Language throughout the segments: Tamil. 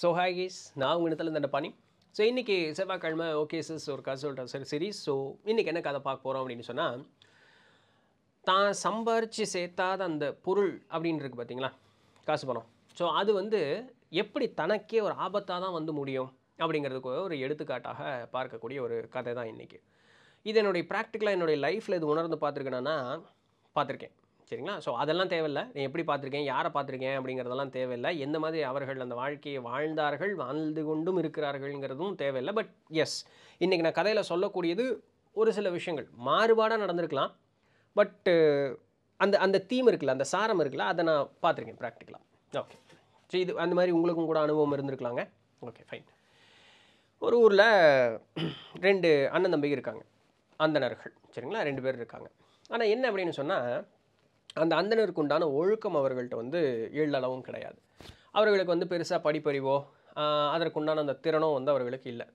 ஸோ ஹாகிஸ் நான் உங்கள் இடத்துல இந்த பணி ஸோ இன்றைக்கி செவ்வாய்க்கிழமை ஓகே சிஸ் ஒரு கதை சொல்கிறேன் சரி சரி ஸோ இன்றைக்கி என்ன கதை பார்க்க போகிறோம் அப்படின்னு சொன்னால் தான் சம்பாரித்து சேர்த்தாத அந்த பொருள் அப்படின்னு இருக்குது பார்த்தீங்களா காசு பணம் ஸோ அது வந்து எப்படி தனக்கே ஒரு ஆபத்தாக தான் வந்து முடியும் அப்படிங்கிறதுக்கு ஒரு எடுத்துக்காட்டாக பார்க்கக்கூடிய ஒரு கதை தான் இன்றைக்கி இது என்னுடைய ப்ராக்டிக்கலாக என்னுடைய லைஃப்பில் இது உணர்ந்து பார்த்துருக்கேன்னா பார்த்துருக்கேன் சரிங்களா ஸோ அதெல்லாம் தேவையில்லை நீ எப்படி பார்த்துருக்கேன் யாரை பார்த்துருக்கேன் அப்படிங்கிறதெல்லாம் தேவையில்லை எந்த மாதிரி அவர்கள் அந்த வாழ்க்கையை வாழ்ந்தார்கள் வாழ்ந்து கொண்டும் இருக்கிறார்கள்ங்கிறதும் தேவையில்லை பட் எஸ் இன்றைக்கி நான் கதையில் சொல்லக்கூடியது ஒரு சில விஷயங்கள் மாறுபாடாக நடந்திருக்கலாம் பட்டு அந்த அந்த தீம் இருக்குல்ல அந்த சாரம் இருக்குல்ல அதை நான் பார்த்துருக்கேன் ப்ராக்டிக்கலாக ஓகே ஸோ இது அந்த மாதிரி உங்களுக்கும் கூட அனுபவம் இருந்திருக்கலாங்க ஓகே ஃபைன் ஒரு ஊரில் ரெண்டு அண்ணன் தம்பி இருக்காங்க அந்தனர்கள் சரிங்களா ரெண்டு பேர் இருக்காங்க ஆனால் என்ன அப்படின்னு சொன்னால் அந்த அந்தனருக்கு உண்டான ஒழுக்கம் அவர்கள்ட்ட வந்து எள்ளளவும் கிடையாது அவர்களுக்கு வந்து பெருசாக படிப்பறிவோ அதற்குண்டான அந்த திறனோ வந்து அவர்களுக்கு இல்லை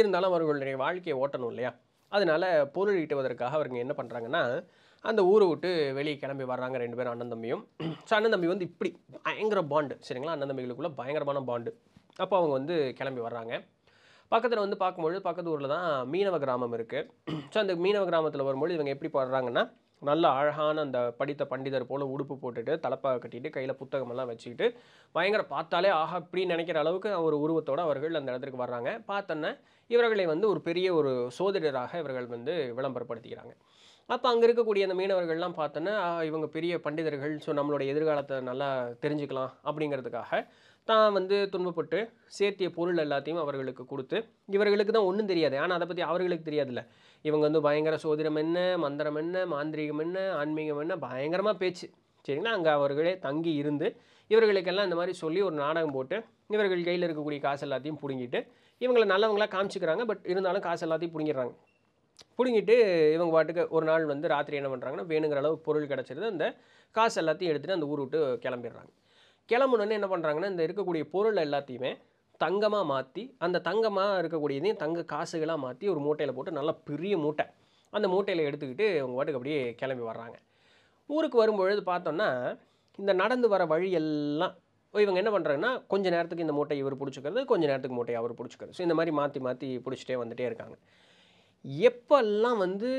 இருந்தாலும் அவர்களுடைய வாழ்க்கையை ஓட்டணும் இல்லையா அதனால் பொருள் ஈட்டுவதற்காக அவருங்க என்ன பண்ணுறாங்கன்னா அந்த ஊரை விட்டு வெளியே கிளம்பி வர்றாங்க ரெண்டு பேரும் அண்ணன் தம்பியும் ஸோ அண்ணன் தம்பி வந்து இப்படி பயங்கர பாண்டு சரிங்களா அண்ணன் தம்பிகளுக்குள்ளே பயங்கரமான பாண்டு அப்போ அவங்க வந்து கிளம்பி வர்றாங்க பக்கத்தில் வந்து பார்க்கும்பொழுது பக்கத்து ஊரில் தான் மீனவ கிராமம் இருக்குது ஸோ அந்த மீனவ கிராமத்தில் வரும்பொழுது இவங்க எப்படி போடுறாங்கன்னா நல்ல அழகான அந்த படித்த பண்டிதர் போல் உடுப்பு போட்டுட்டு தலப்பாக கட்டிட்டு கையில் புத்தகமெல்லாம் வச்சுக்கிட்டு பயங்கர பார்த்தாலே ஆஹா அப்படின்னு நினைக்கிற அளவுக்கு ஒரு உருவத்தோடு அவர்கள் அந்த இடத்துக்கு வர்றாங்க பார்த்தோன்னே இவர்களை வந்து ஒரு பெரிய ஒரு சோதிடராக இவர்கள் வந்து விளம்பரப்படுத்திக்கிறாங்க அப்போ அங்கே இருக்கக்கூடிய அந்த மீனவர்கள்லாம் பார்த்தோன்னா இவங்க பெரிய பண்டிதர்கள் ஸோ நம்மளுடைய எதிர்காலத்தை நல்லா தெரிஞ்சுக்கலாம் அப்படிங்கிறதுக்காக தான் வந்து துன்பப்பட்டு சேர்த்திய பொருள் எல்லாத்தையும் அவர்களுக்கு கொடுத்து இவர்களுக்கு தான் ஒன்றும் தெரியாது ஆனால் அதை பற்றி அவர்களுக்கு தெரியாதுல்ல இவங்க வந்து பயங்கர சோதிடம் என்ன மந்திரம் என்ன மாந்திரிகம் என்ன ஆன்மீகம் என்ன பயங்கரமாக பேச்சு சரிங்களா அங்கே அவர்களே தங்கி இருந்து இவர்களுக்கெல்லாம் இந்த மாதிரி சொல்லி ஒரு நாடகம் போட்டு இவர்கள் கையில் இருக்கக்கூடிய காசு எல்லாத்தையும் பிடுங்கிட்டு இவங்களை நல்லவங்களாக காமிச்சிக்கிறாங்க பட் இருந்தாலும் காசு எல்லாத்தையும் பிடுங்கிடுறாங்க பிடுங்கிட்டு இவங்க பாட்டுக்கு ஒரு நாள் வந்து ராத்திரி என்ன பண்ணுறாங்கன்னா வேணுங்கிற அளவுக்கு பொருள் கிடச்சிருந்து அந்த காசு எல்லாத்தையும் எடுத்துகிட்டு அந்த ஊர் விட்டு கிளம்பிடுறாங்க கிளம்புனோன்னு என்ன பண்ணுறாங்கன்னா இந்த இருக்கக்கூடிய பொருள் எல்லாத்தையுமே தங்கமாக மாற்றி அந்த தங்கமாக இருக்கக்கூடியதையும் தங்க காசுகளாக மாற்றி ஒரு மூட்டையில் போட்டு நல்லா பெரிய மூட்டை அந்த மூட்டையில் எடுத்துக்கிட்டு அவங்க வாட்டுக்கு அப்படியே கிளம்பி வர்றாங்க ஊருக்கு வரும்பொழுது பார்த்தோன்னா இந்த நடந்து வர வழி எல்லாம் இவங்க என்ன பண்ணுறாங்கன்னா கொஞ்ச நேரத்துக்கு இந்த மூட்டை இவர் பிடிச்சிக்கிறது கொஞ்ச நேரத்துக்கு மூட்டை அவர் பிடிச்சிக்கிறது ஸோ இந்த மாதிரி மாற்றி மாற்றி பிடிச்சிட்டே வந்துகிட்டே இருக்காங்க எப்பெல்லாம் வந்து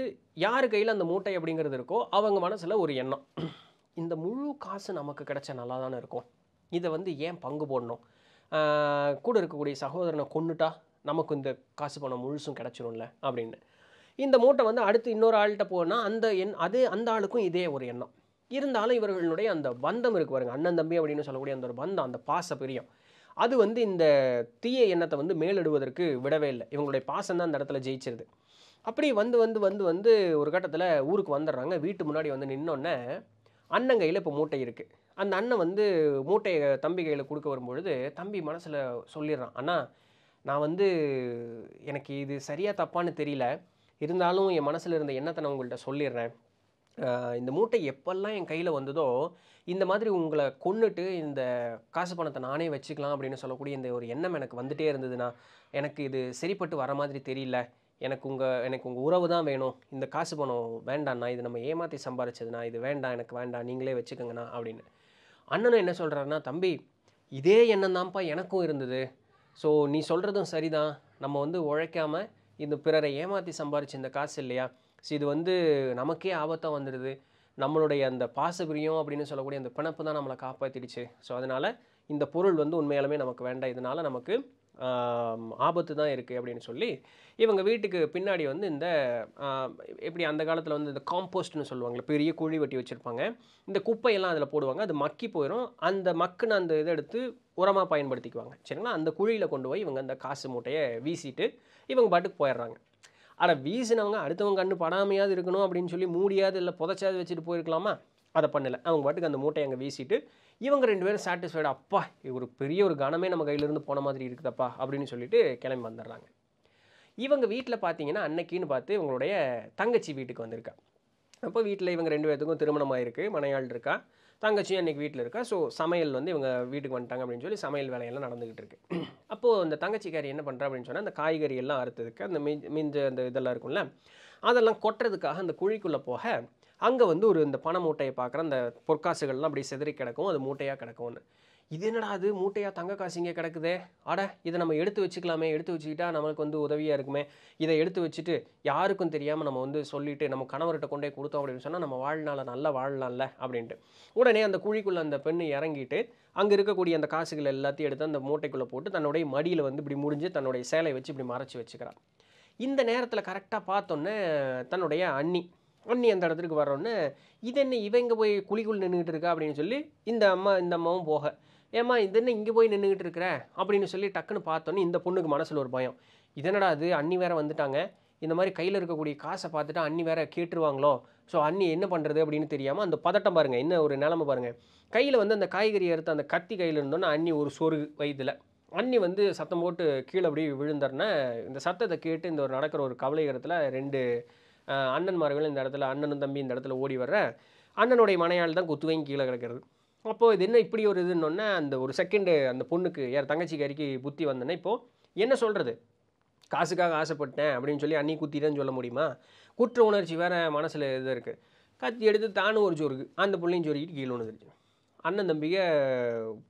யார் கையில் அந்த மூட்டை அப்படிங்கிறது இருக்கோ அவங்க மனசில் ஒரு எண்ணம் இந்த முழு காசு நமக்கு கிடச்சா நல்லா தானே இருக்கும் இதை வந்து ஏன் பங்கு போடணும் கூட இருக்கக்கூடிய சகோதரனை கொண்டுட்டா நமக்கு இந்த காசு பணம் முழுசும் கிடச்சிரும்ல அப்படின்னு இந்த மூட்டை வந்து அடுத்து இன்னொரு ஆள்கிட்ட போனால் அந்த எண் அதே அந்த ஆளுக்கும் இதே ஒரு எண்ணம் இருந்தாலும் இவர்களுடைய அந்த பந்தம் இருக்கு பாருங்க அண்ணன் தம்பி அப்படின்னு சொல்லக்கூடிய அந்த ஒரு பந்தம் அந்த பாச பிரியம் அது வந்து இந்த தீய எண்ணத்தை வந்து மேலிடுவதற்கு விடவே இல்லை இவங்களுடைய பாசம் தான் அந்த இடத்துல ஜெயிச்சிருது அப்படி வந்து வந்து வந்து வந்து ஒரு கட்டத்தில் ஊருக்கு வந்துடுறாங்க வீட்டு முன்னாடி வந்து நின்னோடனே அண்ணங்கையில் இப்போ மூட்டை இருக்குது அந்த அண்ணன் வந்து மூட்டையை தம்பி கையில் கொடுக்க வரும்பொழுது தம்பி மனசில் சொல்லிடுறான் அண்ணா நான் வந்து எனக்கு இது சரியாக தப்பான்னு தெரியல இருந்தாலும் என் மனசில் இருந்த எண்ணத்தை நான் உங்கள்கிட்ட சொல்லிடுறேன் இந்த மூட்டை எப்பெல்லாம் என் கையில் வந்ததோ இந்த மாதிரி உங்களை கொண்டுட்டு இந்த காசு பணத்தை நானே வச்சுக்கலாம் அப்படின்னு சொல்லக்கூடிய இந்த ஒரு எண்ணம் எனக்கு வந்துகிட்டே இருந்ததுன்னா எனக்கு இது சரிப்பட்டு வர மாதிரி தெரியல எனக்கு உங்கள் எனக்கு உங்கள் உறவு தான் வேணும் இந்த காசு பணம் வேண்டாண்ணா இது நம்ம ஏமாற்றி சம்பாரிச்சதுண்ணா இது வேண்டாம் எனக்கு வேண்டாம் நீங்களே வச்சுக்கோங்கண்ணா அப்படின்னு அண்ணனும் என்ன சொல்கிறாருன்னா தம்பி இதே எண்ணம் தான்ப்பா எனக்கும் இருந்தது ஸோ நீ சொல்கிறதும் சரிதான் நம்ம வந்து உழைக்காமல் இந்த பிறரை ஏமாற்றி சம்பாரிச்சு இந்த காசு இல்லையா ஸோ இது வந்து நமக்கே ஆபத்தாக வந்துடுது நம்மளுடைய அந்த பாசபிரியம் அப்படின்னு சொல்லக்கூடிய அந்த பிணப்பு தான் நம்மளை காப்பாற்றிடுச்சு ஸோ அதனால் இந்த பொருள் வந்து உண்மையாலுமே நமக்கு வேண்டாம் இதனால் நமக்கு ஆபத்து தான் இருக்குது அப்படின்னு சொல்லி இவங்க வீட்டுக்கு பின்னாடி வந்து இந்த எப்படி அந்த காலத்தில் வந்து இந்த காம்போஸ்ட்னு சொல்லுவாங்களே பெரிய குழி வெட்டி வச்சுருப்பாங்க இந்த குப்பையெல்லாம் அதில் போடுவாங்க அது மக்கி போயிடும் அந்த மக்குன்னு அந்த இதை எடுத்து உரமாக பயன்படுத்திக்குவாங்க சரிங்களா அந்த குழியில் கொண்டு போய் இவங்க அந்த காசு மூட்டையை வீசிட்டு இவங்க பாட்டுக்கு போயிடுறாங்க ஆனால் வீசினவங்க அடுத்தவங்க கண்ணு படாமையாவது இருக்கணும் அப்படின்னு சொல்லி மூடியாவது இல்லை புதைச்சாவது வச்சுட்டு போயிருக்கலாமா அதை பண்ணலை அவங்க பாட்டுக்கு அந்த மூட்டையை அங்கே வீசிட்டு இவங்க ரெண்டு பேரும் சாட்டிஸ்ஃபைடு அப்பா ஒரு பெரிய ஒரு கனமே நம்ம கையிலேருந்து போன மாதிரி இருக்குதுப்பா அப்படின்னு சொல்லிட்டு கிளம்பி வந்துடுறாங்க இவங்க வீட்டில் பார்த்தீங்கன்னா அன்னைக்குன்னு பார்த்து இவங்களுடைய தங்கச்சி வீட்டுக்கு வந்திருக்கா அப்போ வீட்டில் இவங்க ரெண்டு பேர்த்துக்கும் திருமணம் இருக்குது மனையாள் இருக்கா தங்கச்சியும் அன்றைக்கி வீட்டில் இருக்கா ஸோ சமையல் வந்து இவங்க வீட்டுக்கு வந்துட்டாங்க அப்படின்னு சொல்லி சமையல் வேலையெல்லாம் நடந்துக்கிட்டு இருக்கு அப்போது அந்த தங்கச்சிக்காரி என்ன பண்ணுறா அப்படின்னு சொன்னால் அந்த காய்கறி எல்லாம் அறுத்ததுக்கு அந்த மிஞ்ச அந்த இதெல்லாம் இருக்கும்ல அதெல்லாம் கொட்டுறதுக்காக அந்த குழிக்குள்ளே போக அங்கே வந்து ஒரு இந்த பண மூட்டையை பார்க்குற அந்த பொற்காசுகள்லாம் அப்படி செதறி கிடக்கும் அது மூட்டையாக கிடக்கும்னு இது என்னடா அது மூட்டையாக தங்க காசு இங்கே கிடக்குதே அட இதை நம்ம எடுத்து வச்சுக்கலாமே எடுத்து வச்சுக்கிட்டா நம்மளுக்கு வந்து உதவியாக இருக்குமே இதை எடுத்து வச்சுட்டு யாருக்கும் தெரியாமல் நம்ம வந்து சொல்லிவிட்டு நம்ம கணவர்கிட்ட கொண்டே கொடுத்தோம் அப்படின்னு சொன்னால் நம்ம வாழ்நாளை நல்லா வாழலாம்ல அப்படின்ட்டு உடனே அந்த குழிக்குள்ளே அந்த பெண்ணு இறங்கிட்டு அங்கே இருக்கக்கூடிய அந்த காசுகள் எல்லாத்தையும் எடுத்து அந்த மூட்டைக்குள்ளே போட்டு தன்னுடைய மடியில் வந்து இப்படி முடிஞ்சு தன்னுடைய சேலை வச்சு இப்படி மறைச்சி வச்சுக்கிறான் இந்த நேரத்தில் கரெக்டாக பார்த்தோன்னே தன்னுடைய அண்ணி அண்ணி அந்த இடத்துக்கு வரோன்னே இது என்ன இவன் இங்கே போய் குழிக்குள் நின்றுக்கிட்டு இருக்கா அப்படின்னு சொல்லி இந்த அம்மா இந்த அம்மாவும் போக ஏம்மா இது என்ன இங்கே போய் நின்றுக்கிட்டு இருக்கிற அப்படின்னு சொல்லி டக்குன்னு பார்த்தோன்னே இந்த பொண்ணுக்கு மனசில் ஒரு பயம் இதனடா அது அண்ணி வேற வந்துட்டாங்க இந்த மாதிரி கையில் இருக்கக்கூடிய காசை பார்த்துட்டு அண்ணி வேற கேட்டுருவாங்களோ ஸோ அண்ணி என்ன பண்ணுறது அப்படின்னு தெரியாமல் அந்த பதட்டம் பாருங்கள் என்ன ஒரு நிலமை பாருங்கள் கையில் வந்து அந்த காய்கறி எடுத்து அந்த கத்தி கையில் இருந்தோன்னா அண்ணி ஒரு சொருகு வயதில் அண்ணி வந்து சத்தம் போட்டு கீழே அப்படியே விழுந்தோடனே இந்த சத்தத்தை கேட்டு இந்த ஒரு நடக்கிற ஒரு கவலைகரத்தில் ரெண்டு அண்ணன்மார்கள் இந்த இடத்துல அண்ணனும் தம்பி இந்த இடத்துல ஓடி வர்ற அண்ணனுடைய மனையால் தான் குத்துவையும் கீழே கிடக்கிறது அப்போது இது என்ன இப்படி ஒரு இதுன்னொன்னே அந்த ஒரு செகண்டு அந்த பொண்ணுக்கு யார் தங்கச்சிக்கு அறிக்கை புத்தி வந்தோன்னே இப்போது என்ன சொல்கிறது காசுக்காக ஆசைப்பட்டேன் அப்படின்னு சொல்லி அன்னி குத்திட்டேன்னு சொல்ல முடியுமா குற்ற உணர்ச்சி வேறு மனசில் இது இருக்குது கத்தி எடுத்து தானும் ஒரு சொருக்கு அந்த பிள்ளையும் சொருக்கிட்டு கீழே ஒன்று அண்ணன் தம்பியை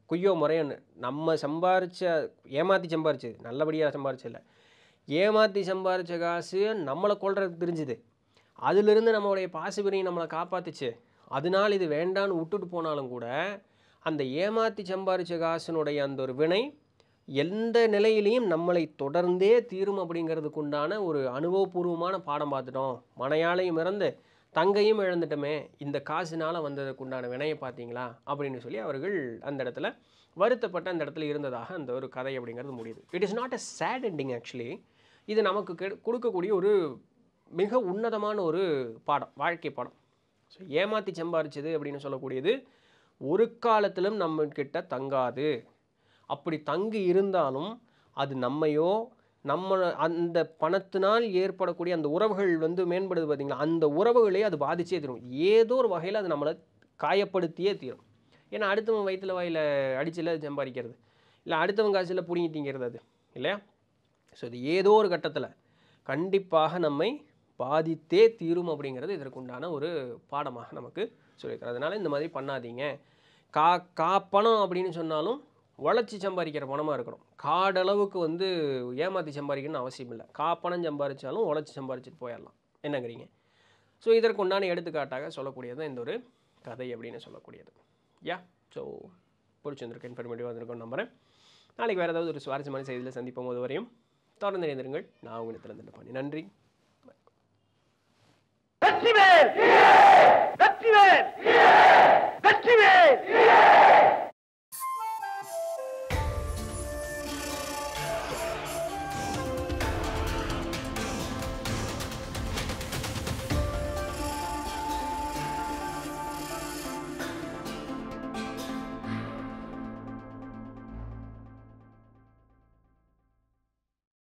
குய்யோ முறையன்னு நம்ம சம்பாரித்த ஏமாற்றி சம்பாரிச்சது நல்லபடியாக இல்லை ஏமாற்றி சம்பாரித்த காசு நம்மளை கொள்றதுக்கு தெரிஞ்சுது அதிலிருந்து நம்மளுடைய பாசிபிரியை நம்மளை காப்பாற்றுச்சு அதனால் இது வேண்டான்னு விட்டுட்டு போனாலும் கூட அந்த ஏமாற்றி சம்பாரித்த காசுனுடைய அந்த ஒரு வினை எந்த நிலையிலையும் நம்மளை தொடர்ந்தே தீரும் அப்படிங்கிறதுக்கு உண்டான ஒரு அனுபவபூர்வமான பாடம் பார்த்துட்டோம் மனையாலையும் இறந்து தங்கையும் இழந்துட்டோமே இந்த காசினால் வந்ததுக்கு உண்டான வினையை பார்த்தீங்களா அப்படின்னு சொல்லி அவர்கள் அந்த இடத்துல வருத்தப்பட்ட அந்த இடத்துல இருந்ததாக அந்த ஒரு கதை அப்படிங்கிறது முடியுது it is not a sad ending actually இது நமக்கு கொடுக்கக்கூடிய ஒரு மிக உன்னதமான ஒரு பாடம் வாழ்க்கை பாடம் ஸோ ஏமாற்றி சம்பாரிச்சது அப்படின்னு சொல்லக்கூடியது ஒரு காலத்திலும் நம்மக்கிட்ட தங்காது அப்படி தங்கி இருந்தாலும் அது நம்மையோ நம்ம அந்த பணத்தினால் ஏற்படக்கூடிய அந்த உறவுகள் வந்து மேம்படுது பார்த்திங்களா அந்த உறவுகளே அது பாதிச்சே தீரும் ஏதோ ஒரு வகையில் அது நம்மளை காயப்படுத்தியே தீரும் ஏன்னா அடுத்தவன் வயிற்றில் வாயில் அடிச்சில் சம்பாதிக்கிறது இல்லை அடுத்தவன் காசில் பிடிங்கி திங்கிறது அது இல்லையா ஸோ இது ஏதோ ஒரு கட்டத்தில் கண்டிப்பாக நம்மை பாதித்தே தீரும் அப்படிங்கிறது இதற்குண்டான ஒரு பாடமாக நமக்கு சொல்லியிருக்கிறது அதனால் இந்த மாதிரி பண்ணாதீங்க கா கா பணம் அப்படின்னு சொன்னாலும் உழைச்சி சம்பாதிக்கிற பணமாக இருக்கணும் காடளவுக்கு வந்து ஏமாற்றி சம்பாதிக்கணும்னு அவசியம் இல்லை கா பணம் சம்பாதிச்சாலும் உழைச்சி சம்பாதிச்சிட்டு போயிடலாம் என்னங்கிறீங்க ஸோ இதற்கு உண்டான எடுத்துக்காட்டாக சொல்லக்கூடியது இந்த ஒரு கதை அப்படின்னு சொல்லக்கூடியது யா ஸோ பிடிச்சிருந்திருக்கு இன்ஃபர்மேட்டிவாக வந்திருக்கோம் நம்புகிறேன் நாளைக்கு வேறு ஏதாவது ஒரு சுவாரஸ்யமான செய்தியில் சந்திப்போம் போது வரையும் தொடர்ந்து இணைந்திருங்கள் நான் உங்களுக்கு திறந்து பண்ணி நன்றி வெற்றிவேல் வெற்றிவேல் வெற்றிவேல்